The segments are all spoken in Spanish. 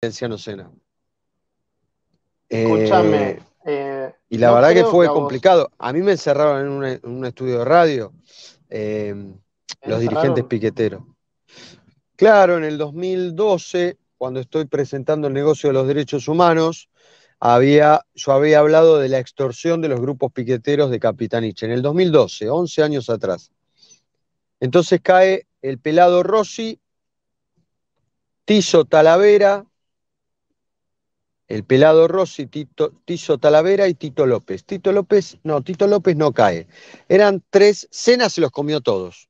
Escúchame. Eh, eh, y la verdad que fue complicado. A mí me encerraron en un, estudio de radio eh, los dirigentes piqueteros. Claro, en el 2012, cuando estoy presentando el negocio de los derechos humanos, había, yo había hablado de la extorsión de los grupos piqueteros de Capitaniche, en el 2012, 11 años atrás. Entonces cae el pelado Rossi, Tiso Talavera, el pelado Rossi, Tito, Talavera y Tito López. Tito López, no, Tito López no cae. Eran tres, cenas, se los comió todos.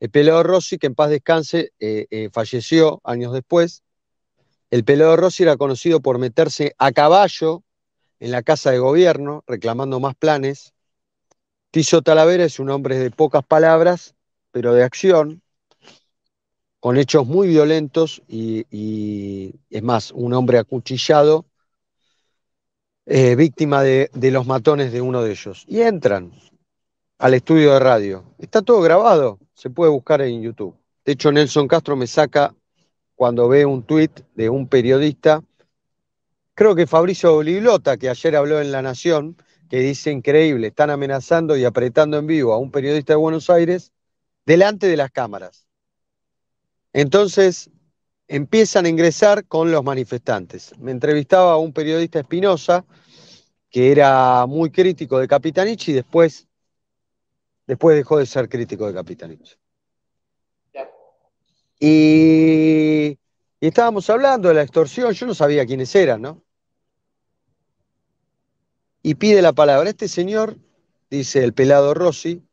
El pelado Rossi, que en paz descanse, eh, eh, falleció años después. El pelado Rossi era conocido por meterse a caballo en la casa de gobierno, reclamando más planes. tiso Talavera es un hombre de pocas palabras, pero de acción, con hechos muy violentos y, es más, un hombre acuchillado, eh, víctima de, los matones de uno de ellos. Y entran al estudio de radio. Está todo grabado, se puede buscar en YouTube. De hecho, Nelson Castro me saca cuando ve un tuit de un periodista, creo que Fabricio Oliglota, que ayer habló en La Nación, que dice increíble, están amenazando y apretando en vivo a un periodista de Buenos Aires delante de las cámaras. Entonces empiezan a ingresar con los manifestantes. Me entrevistaba a un periodista Espinosa, que era muy crítico de Capitanich y después, después dejó de ser crítico de Capitanich. Y, y, estábamos hablando de la extorsión, yo no sabía quiénes eran, ¿no? Y pide la palabra. Este señor, dice el pelado Rossi,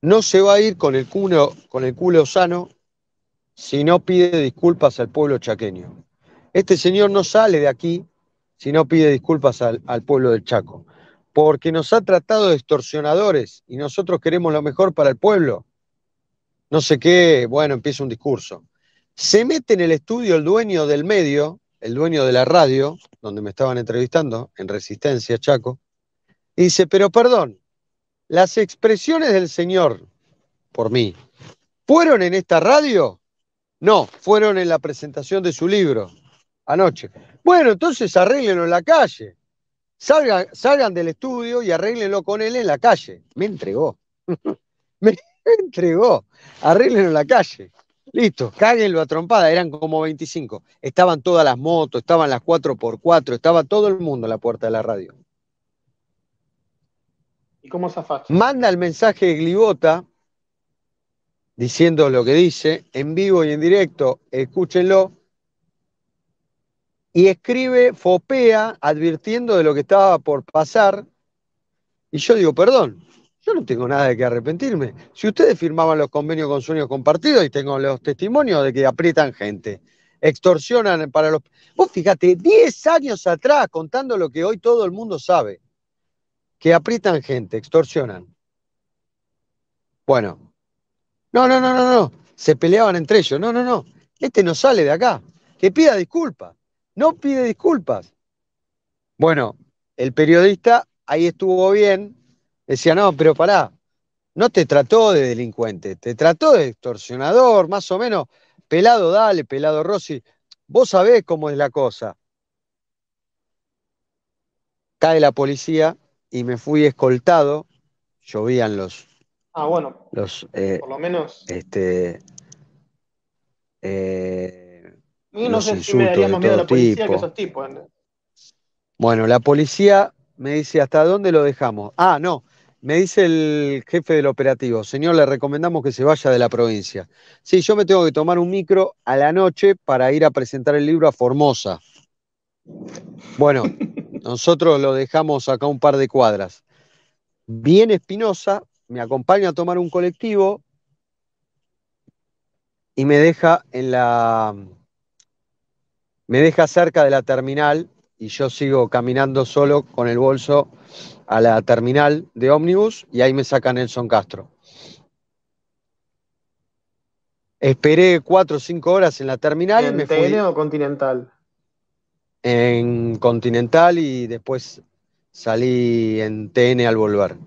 no se va a ir con el culo, con el culo sano si no pide disculpas al pueblo chaqueño. Este señor no sale de aquí si no pide disculpas al, al pueblo del Chaco, porque nos ha tratado de extorsionadores y nosotros queremos lo mejor para el pueblo. No sé qué, bueno, empieza un discurso. Se mete en el estudio el dueño del medio, el dueño de la radio, donde me estaban entrevistando, en Resistencia Chaco, y dice, pero perdón, las expresiones del Señor por mí, ¿fueron en esta radio? No, fueron en la presentación de su libro anoche. Bueno, entonces arréglenlo en la calle. Salgan, del estudio y arréglenlo con él en la calle. Me entregó. Me entregó. Arréglenlo en la calle. Listo, cáguenlo a trompada, eran como 25. Estaban todas las motos, estaban las 4x4, estaba todo el mundo en la puerta de la radio. Manda el mensaje de Glibota diciendo lo que dice en vivo y en directo, escúchenlo. Y escribe Fopea advirtiendo de lo que estaba por pasar. Y yo digo, perdón, yo no tengo nada de que arrepentirme. Si ustedes firmaban los convenios con sueños compartidos, y tengo los testimonios de que aprietan gente, extorsionan para los. Vos fíjate, 10 años atrás contando lo que hoy todo el mundo sabe que aprietan gente, extorsionan. Bueno, no, no, no, no, no, se peleaban entre ellos, no, no, no, este no sale de acá, que pida disculpas, no pide disculpas. Bueno, el periodista ahí estuvo bien, decía, no, pero pará, no te trató de delincuente, te trató de extorsionador, más o menos, pelado dale, pelado Rossi, vos sabés cómo es la cosa. Cae la policía y me fui escoltado, llovían los... Ah, bueno. Los, eh, por lo menos... Este, y eh, no sé miedo la policía que esos tipos. Bueno, la policía me dice, ¿hasta dónde lo dejamos? Ah, no. Me dice el jefe del operativo, señor, le recomendamos que se vaya de la provincia. Sí, yo me tengo que tomar un micro a la noche para ir a presentar el libro a Formosa. Bueno, nosotros lo dejamos acá un par de cuadras. Viene Espinosa, me acompaña a tomar un colectivo y me deja en la. Me deja cerca de la terminal y yo sigo caminando solo con el bolso a la terminal de ómnibus y ahí me saca Nelson Castro. Esperé cuatro o cinco horas en la terminal. y me TN Continental? en Continental y después salí en TN al volver.